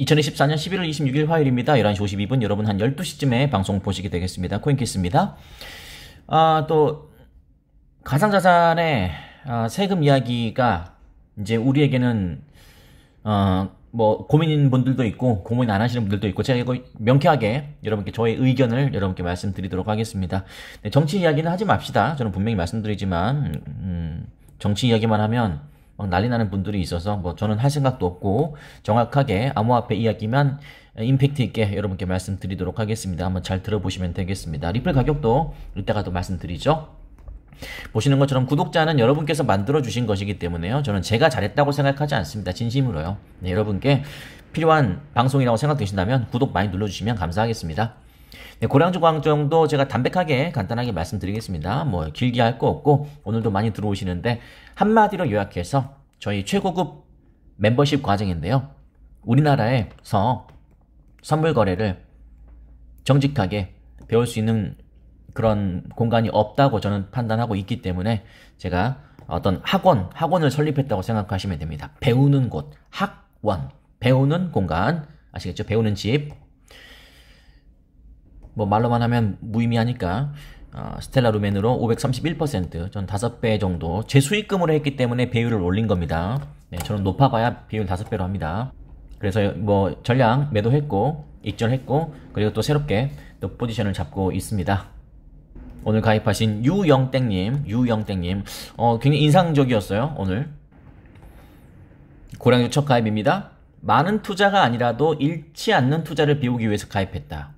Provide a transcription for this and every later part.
2024년 11월 26일 화요일입니다. 11시 52분 여러분 한 12시쯤에 방송 보시게 되겠습니다. 코인키스입니다. 아, 또 가상자산의 아, 세금 이야기가 이제 우리에게는 어, 뭐 고민인 분들도 있고 고민 안 하시는 분들도 있고 제가 이거 명쾌하게 여러분께 저의 의견을 여러분께 말씀드리도록 하겠습니다. 네, 정치 이야기는 하지 맙시다. 저는 분명히 말씀드리지만 음, 정치 이야기만 하면 막 어, 난리 나는 분들이 있어서 뭐 저는 할 생각도 없고 정확하게 암호화폐 이야기만 임팩트 있게 여러분께 말씀드리도록 하겠습니다. 한번 잘 들어보시면 되겠습니다. 리플 가격도 이따가 또 말씀드리죠. 보시는 것처럼 구독자는 여러분께서 만들어 주신 것이기 때문에요. 저는 제가 잘했다고 생각하지 않습니다. 진심으로요. 네, 여러분께 필요한 방송이라고 생각되신다면 구독 많이 눌러주시면 감사하겠습니다. 네, 고량주 광정도 제가 담백하게 간단하게 말씀드리겠습니다. 뭐 길게 할 거 없고 오늘도 많이 들어오시는데 한마디로 요약해서 저희 최고급 멤버십 과정인데요. 우리나라에서 선물 거래를 정직하게 배울 수 있는 그런 공간이 없다고 저는 판단하고 있기 때문에 제가 어떤 학원, 학원을 설립했다고 생각하시면 됩니다. 배우는 곳, 학원, 배우는 공간, 아시겠죠? 배우는 집, 뭐 말로만 하면 무의미하니까 어, 스텔라 루멘으로 531%전 5배 정도 제 수익금으로 했기 때문에 배율을 올린 겁니다. 네, 저는 높아봐야 배율 5배로 합니다. 그래서 뭐 전량 매도했고 익절했고 그리고 또 새롭게 또 포지션을 잡고 있습니다. 오늘 가입하신 유영땡님, 유영땡님, 어, 굉장히 인상적이었어요 오늘. 고량유첫 가입입니다. 많은 투자가 아니라도 잃지 않는 투자를 비우기 위해서 가입했다.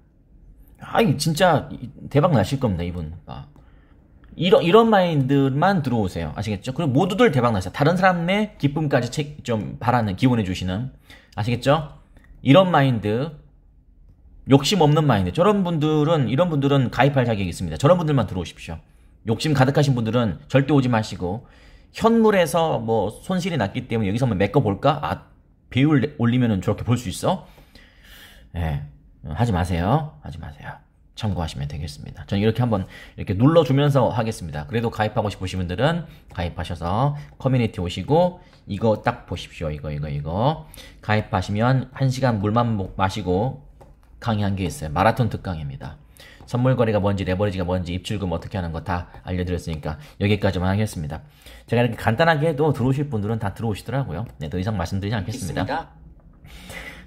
아이 진짜 대박 나실 겁니다 이분. 아. 이런 이런 마인드만 들어오세요 아시겠죠? 그리고 모두들 대박 나세요. 다른 사람의 기쁨까지 책, 좀 바라는 기원해 주시는 아시겠죠? 이런 마인드 욕심 없는 마인드. 저런 분들은 이런 분들은 가입할 자격이 있습니다. 저런 분들만 들어오십시오. 욕심 가득하신 분들은 절대 오지 마시고 현물에서 뭐 손실이 났기 때문에 여기서 한번 메꿔 볼까? 아 비율 올리면은 저렇게 볼 수 있어? 예. 네. 음, 하지 마세요. 하지 마세요. 참고하시면 되겠습니다. 저는 이렇게 한번 이렇게 눌러주면서 하겠습니다. 그래도 가입하고 싶으신 분들은 가입하셔서 커뮤니티 오시고 이거 딱 보십시오. 이거 이거 이거 가입하시면 1시간 물만 마시고 강의 한게 있어요. 마라톤 특강입니다. 선물 거래가 뭔지 레버리지가 뭔지 입출금 어떻게 하는 거 다 알려드렸으니까 여기까지만 하겠습니다. 제가 이렇게 간단하게 해도 들어오실 분들은 다 들어오시더라고요. 네, 더 이상 말씀드리지 않겠습니다. 있습니다.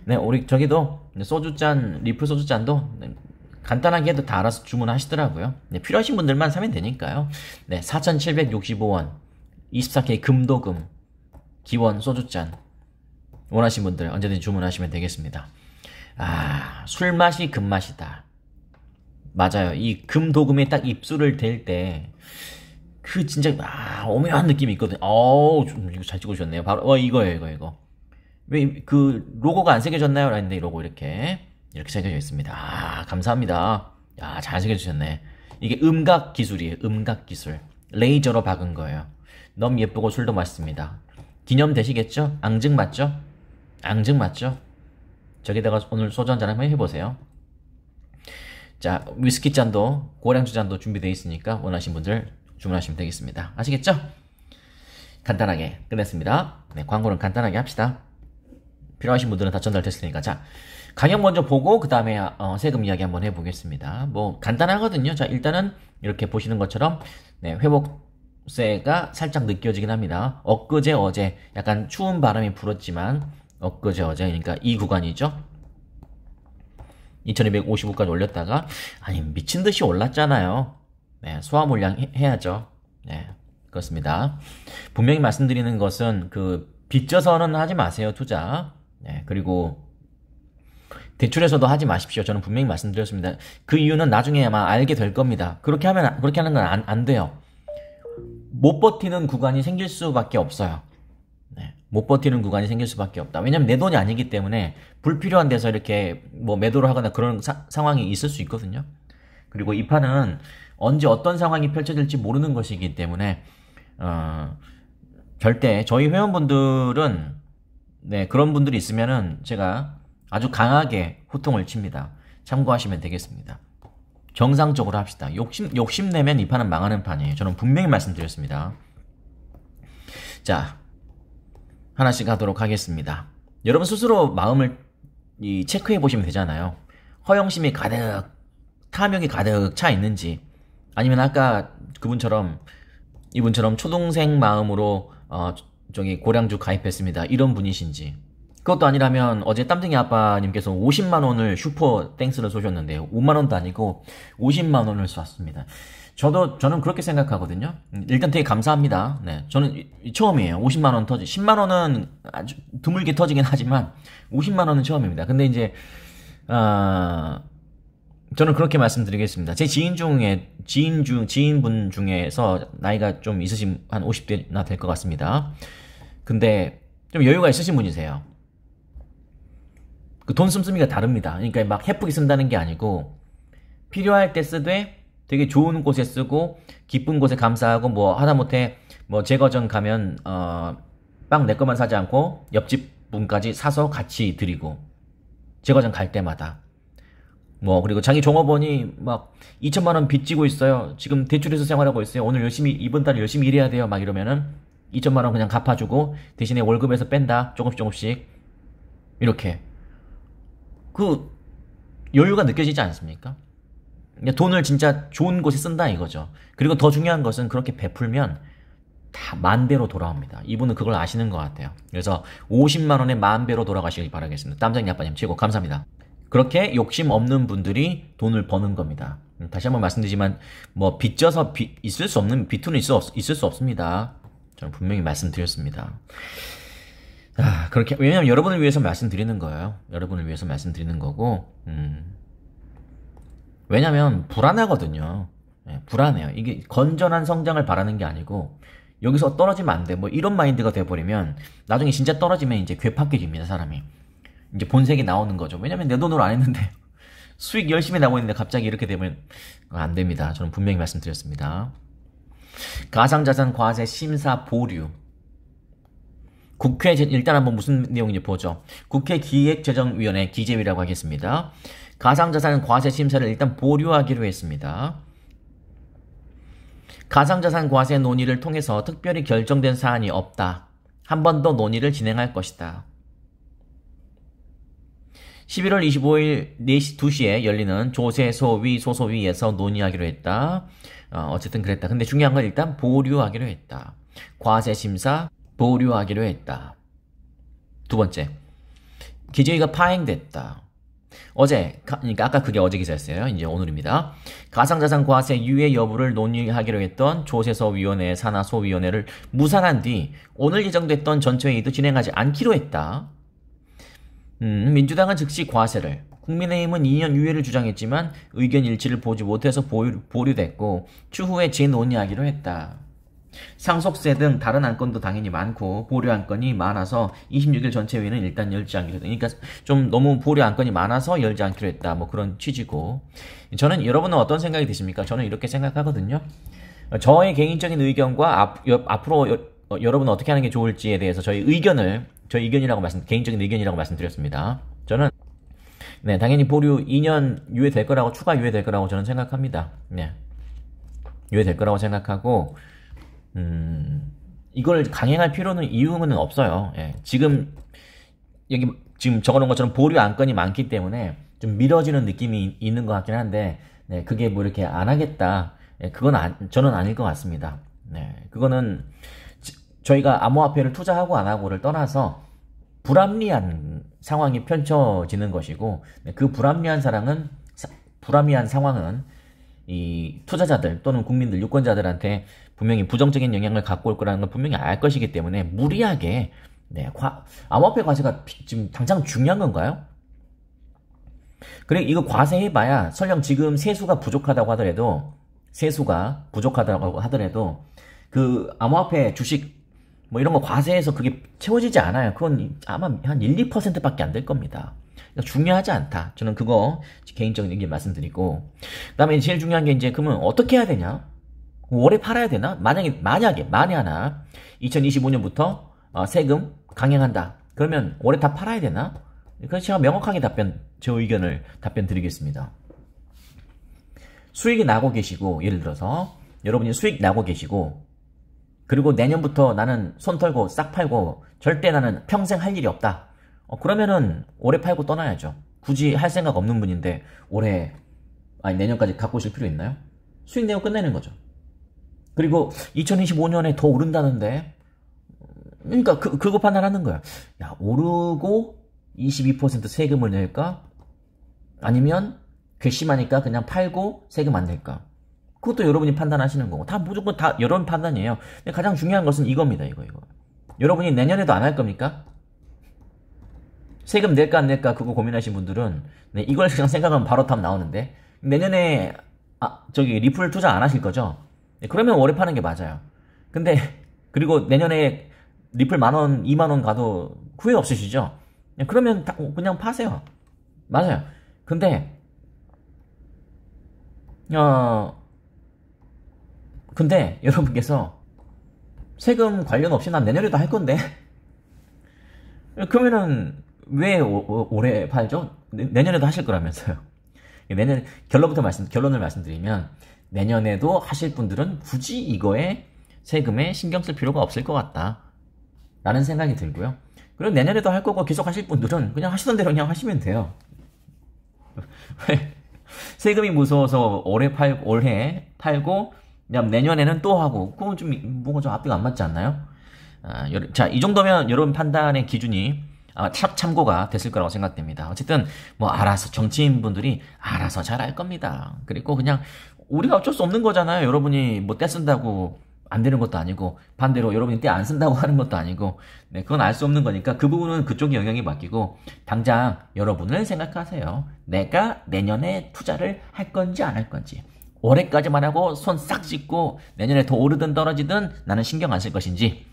네, 우리 저기도 소주잔, 리플 소주잔도 네, 간단하게 해도 다 알아서 주문하시더라고요. 네, 필요하신 분들만 사면 되니까요. 네, 4,765원, 24K 금도금, 기원 소주잔. 원하신 분들 언제든지 주문하시면 되겠습니다. 아, 술맛이 금맛이다. 맞아요. 이 금도금에 딱 입술을 댈 때, 그 진짜, 아, 오묘한 느낌이 있거든요. 어우, 이거 잘 찍어주셨네요. 바로, 어, 이거예요, 이거, 이거. 왜그 로고가 안 새겨졌나요? 라는데 로고 이렇게 이렇게 새겨져 있습니다. 아, 감사합니다. 야, 잘 새겨주셨네. 이게 음각 기술이에요. 음각 기술. 레이저로 박은 거예요. 너무 예쁘고 술도 맛있습니다. 기념 되시겠죠? 앙증 맞죠? 앙증 맞죠? 저기다가 오늘 소주 한잔 한번 해보세요. 자, 위스키 잔도, 고량주 잔도 준비되어 있으니까 원하신 분들 주문하시면 되겠습니다. 아시겠죠? 간단하게 끝냈습니다. 네, 광고는 간단하게 합시다. 필요하신 분들은 다전달됐으니까 자, 강격 먼저 보고 그 다음에 어, 세금 이야기 한번 해보겠습니다. 뭐 간단하거든요. 자, 일단은 이렇게 보시는 것처럼 네, 회복세가 살짝 느껴지긴 합니다. 엊그제 어제 약간 추운 바람이 불었지만 엊그제 어제 그러니까 이 구간이죠. 2255까지 올렸다가 아니 미친 듯이 올랐잖아요. 네, 소화 물량 해야죠. 네, 그렇습니다. 분명히 말씀드리는 것은 그 빚져서는 하지 마세요 투자. 네, 그리고 대출에서도 하지 마십시오. 저는 분명히 말씀드렸습니다. 그 이유는 나중에 아마 알게 될 겁니다. 그렇게 하면 그렇게 하는 건안안 돼요. 못 버티는 구간이 생길 수밖에 없어요. 네, 못 버티는 구간이 생길 수밖에 없다. 왜냐면 하내 돈이 아니기 때문에 불필요한 데서 이렇게 뭐 매도를 하거나 그런 사, 상황이 있을 수 있거든요. 그리고 이 판은 언제 어떤 상황이 펼쳐질지 모르는 것이기 때문에 어, 절대 저희 회원분들은 네, 그런 분들이 있으면은 제가 아주 강하게 호통을 칩니다. 참고하시면 되겠습니다. 정상적으로 합시다. 욕심, 욕심내면 이 판은 망하는 판이에요. 저는 분명히 말씀드렸습니다. 자, 하나씩 하도록 하겠습니다. 여러분 스스로 마음을 이, 체크해 보시면 되잖아요. 허영심이 가득, 탐욕이 가득 차 있는지, 아니면 아까 그분처럼, 이분처럼 초동생 마음으로, 어, 저기 고량주 가입했습니다. 이런 분이신지. 그것도 아니라면 어제 땀둥이 아빠님께서 50만 원을 슈퍼 땡스를 쏘셨는데 요 5만 원도 아니고 50만 원을 쐈습니다. 저도 저는 그렇게 생각하거든요. 일단 되게 감사합니다. 네, 저는 처음이에요. 50만 원 터지. 10만 원은 아주 드물게 터지긴 하지만 50만 원은 처음입니다. 근데 이제 어, 저는 그렇게 말씀드리겠습니다. 제 지인 중에 지인 중 지인분 중에서 나이가 좀 있으신 한 50대나 될 것 같습니다. 근데 좀 여유가 있으신 분이세요. 그 돈 씀씀이가 다릅니다. 그러니까 막 예쁘게 쓴다는 게 아니고 필요할 때 쓰되 되게 좋은 곳에 쓰고 기쁜 곳에 감사하고 뭐 하다못해 뭐 제거전 가면 어 빵내 것만 사지 않고 옆집 분까지 사서 같이 드리고 제거전 갈 때마다 뭐 그리고 자기 종업원이 막 2천만 원 빚지고 있어요. 지금 대출해서 생활하고 있어요. 오늘 열심히 이번 달 열심히 일해야 돼요. 막 이러면은 2천만 원 그냥 갚아주고 대신에 월급에서 뺀다 조금씩 조금씩 이렇게 그 여유가 느껴지지 않습니까? 그러니까 돈을 진짜 좋은 곳에 쓴다 이거죠. 그리고 더 중요한 것은 그렇게 베풀면 다만대로 돌아옵니다. 이분은 그걸 아시는 것 같아요. 그래서 50만 원에 만배로 돌아가시길 바라겠습니다. 땀장이 아빠님 최고 감사합니다. 그렇게 욕심 없는 분들이 돈을 버는 겁니다. 다시 한번 말씀드리지만 뭐 빚져서 빚, 있을 수 없는 빚투는 있 있을 수 없습니다. 좀 분명히 말씀드렸습니다. 아, 그렇게, 왜냐면 여러분을 위해서 말씀드리는 거예요. 여러분을 위해서 말씀드리는 거고, 음. 왜냐면 불안하거든요. 네, 불안해요. 이게 건전한 성장을 바라는 게 아니고, 여기서 떨어지면 안 돼. 뭐 이런 마인드가 돼버리면 나중에 진짜 떨어지면 이제 괴팍해 집니다, 사람이. 이제 본색이 나오는 거죠. 왜냐면 내 돈으로 안 했는데 수익 열심히 나고 있는데 갑자기 이렇게 되면 안 됩니다. 저는 분명히 말씀드렸습니다. 가상자산 과세 심사 보류. 국회 일단 한번 무슨 내용인지 보죠. 국회 기획재정위원회 기재위라고 하겠습니다. 가상자산 과세 심사를 일단 보류하기로 했습니다. 가상자산 과세 논의를 통해서 특별히 결정된 사안이 없다. 한 번 더 논의를 진행할 것이다. 11월 25일 4시, 2시에 열리는 조세소위, 소소위에서 논의하기로 했다. 어, 어쨌든 그랬다. 근데 중요한 건 일단 보류하기로 했다. 과세심사 보류하기로 했다. 두 번째, 기재위가 파행됐다. 어제 그러니까 아까 그게 어제 기사였어요. 이제 오늘입니다. 가상자산 과세 유예 여부를 논의하기로 했던 조세서위원회 산하소위원회를 무산한 뒤 오늘 예정됐던 전체회의도 진행하지 않기로 했다. 음, 민주당은 즉시 과세를, 국민의힘은 2년 유예를 주장했지만 의견 일치를 보지 못해서 보류, 됐고 추후에 재논의하기로 했다. 상속세 등 다른 안건도 당연히 많고 보류 안건이 많아서 26일 전체회의는 일단 열지 않기로 했다. 그러니까 좀 너무 보류 안건이 많아서 열지 않기로 했다. 뭐 그런 취지고 저는 여러분은 어떤 생각이 드십니까? 저는 이렇게 생각하거든요. 저의 개인적인 의견과 앞, 여, 앞으로 여, 어, 여러분 은 어떻게 하는 게 좋을지에 대해서 저희 의견을 저 의견이라고 말씀 개인적인 의견이라고 말씀드렸습니다. 저는 네, 당연히 보류 2년 유예될 거라고 추가 유예될 거라고 저는 생각합니다. 네. 유예될 거라고 생각하고 음, 이걸 강행할 필요는 이유는 없어요. 예, 지금 여기 지금 적어놓은 것처럼 보류 안건이 많기 때문에 좀 미뤄지는 느낌이 있는 것 같긴 한데 네, 그게 뭐 이렇게 안 하겠다. 예, 그건 아, 저는 아닐 것 같습니다. 네, 그거는 저희가 암호화폐를 투자하고 안 하고를 떠나서 불합리한 상황이 펼쳐지는 것이고 네, 그 불합리한 사랑은 불합리한 상황은 이 투자자들 또는 국민들 유권자들한테 분명히 부정적인 영향을 갖고 올 거라는 걸 분명히 알 것이기 때문에 무리하게 네, 과, 암호화폐 과세가 지금 당장 중요한 건가요? 그래 이거 과세해봐야 설령 지금 세수가 부족하다고 하더라도 세수가 부족하다고 하더라도 그 암호화폐 주식 뭐 이런 거 과세해서 그게 채워지지 않아요. 그건 아마 한 1, 2%밖에 안 될 겁니다. 그러니까 중요하지 않다. 저는 그거 개인적인 얘기 말씀드리고 그다음에 제일 중요한 게 이제 그러면 어떻게 해야 되냐? 월에 팔아야 되나? 만약에 만약에 만에 하나 2025년부터 어, 세금 강행한다. 그러면 월에 다 팔아야 되나? 그건 제가 명확하게 답변 제 의견을 답변 드리겠습니다. 수익이 나고 계시고 예를 들어서 여러분이 수익 나고 계시고 그리고 내년부터 나는 손 털고 싹 팔고 절대 나는 평생 할 일이 없다. 어, 그러면은 올해 팔고 떠나야죠. 굳이 할 생각 없는 분인데 올해 아니 내년까지 갖고 오실 필요 있나요? 수익 내고 끝내는 거죠. 그리고 2025년에 더 오른다는데 그러니까 그, 그거 판단하는 거야. 야 오르고 22% 세금을 낼까? 아니면 괘씸하니까 그냥 팔고 세금 안 낼까? 그것도 여러분이 판단하시는 거고 다 무조건 다 여러분 판단이에요. 근데 가장 중요한 것은 이겁니다. 이거 이거. 여러분이 내년에도 안 할 겁니까? 세금 낼까 안 낼까 그거 고민하신 분들은 네, 이걸 그냥 생각하면 바로 답 나오는데 내년에 아 저기 리플 투자 안 하실 거죠? 네, 그러면 월에 파는 게 맞아요. 근데 그리고 내년에 리플 만 원, 이만 원 가도 후회 없으시죠? 네, 그러면 다, 어, 그냥 파세요. 맞아요. 근데 어 근데 여러분께서 세금 관련 없이 난 내년에도 할 건데 그러면은 왜 오, 올해 팔죠? 내년에도 하실 거라면서요. 내년 결론부터 말씀 결론을 말씀드리면 내년에도 하실 분들은 굳이 이거에 세금에 신경 쓸 필요가 없을 것 같다라는 생각이 들고요. 그리고 내년에도 할 거고 계속 하실 분들은 그냥 하시던 대로 그냥 하시면 돼요. 세금이 무서워서 올해 팔 올해 팔고 그다 내년에는 또 하고 그건 좀 뭔가 좀 앞뒤가 안 맞지 않나요? 아, 자, 이 정도면 여러분 판단의 기준이 아마 참고가 됐을 거라고 생각됩니다. 어쨌든 뭐 알아서 정치인분들이 알아서 잘 알 겁니다. 그리고 그냥 우리가 어쩔 수 없는 거잖아요. 여러분이 뭐떼 쓴다고 안 되는 것도 아니고 반대로 여러분이 떼 안 쓴다고 하는 것도 아니고 네, 그건 알 수 없는 거니까 그 부분은 그쪽에 영향이 맡기고 당장 여러분을 생각하세요. 내가 내년에 투자를 할 건지 안 할 건지 올해까지만 하고 손 싹 씻고 내년에 더 오르든 떨어지든 나는 신경 안 쓸 것인지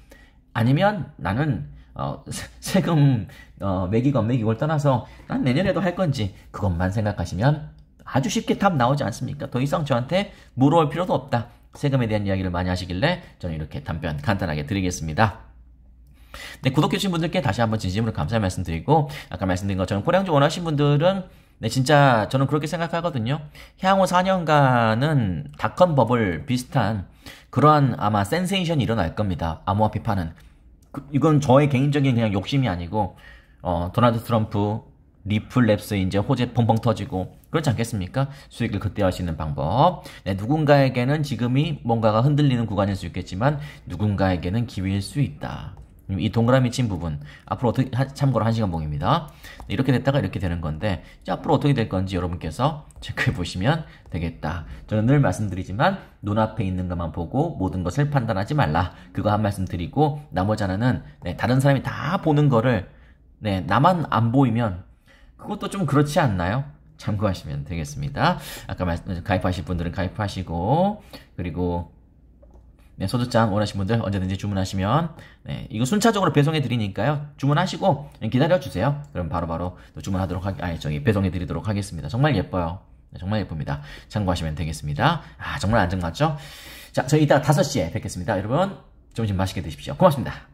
아니면 나는 어, 세금 어, 매기건 매기고를 떠나서 난 내년에도 할 건지 그것만 생각하시면 아주 쉽게 답 나오지 않습니까? 더 이상 저한테 물어올 필요도 없다. 세금에 대한 이야기를 많이 하시길래 저는 이렇게 답변 간단하게 드리겠습니다. 네, 구독해주신 분들께 다시 한번 진심으로 감사 의 말씀드리고 아까 말씀드린 것처럼 코량주 원하신 분들은 네, 진짜 저는 그렇게 생각하거든요. 향후 4년간은 닷컴 버블 비슷한 그러한 아마 센세이션이 일어날 겁니다. 암호화 비판은. 그, 이건 저의 개인적인 그냥 욕심이 아니고, 어, 도나드 트럼프, 리플랩스 이제 호재 펑펑 터지고, 그렇지 않겠습니까? 수익을 극대화할 수 있는 방법. 네, 누군가에게는 지금이 뭔가가 흔들리는 구간일 수 있겠지만, 누군가에게는 기회일 수 있다. 이 동그라미 친 부분 앞으로 어떻게 참고로 1시간 봉입니다. 이렇게 됐다가 이렇게 되는 건데 이제 앞으로 어떻게 될 건지 여러분께서 체크해 보시면 되겠다. 저는 늘 말씀드리지만 눈앞에 있는 것만 보고 모든 것을 판단하지 말라. 그거 한 말씀 드리고 나머지 하나는 네, 다른 사람이 다 보는 거를 네, 나만 안 보이면 그것도 좀 그렇지 않나요? 참고하시면 되겠습니다. 아까 말씀 가입하실 분들은 가입하시고 그리고 네, 소주잔 원하신 분들 언제든지 주문하시면 네, 이거 순차적으로 배송해 드리니까요. 주문하시고 기다려 주세요. 그럼 바로바로 바로 주문하도록 하, 아니 저기 배송해 드리도록 하겠습니다. 정말 예뻐요. 네, 정말 예쁩니다. 참고하시면 되겠습니다. 아 정말 안정 맞죠? 자, 저희 이따 5시에 뵙겠습니다. 여러분 점심 맛있게 드십시오. 고맙습니다.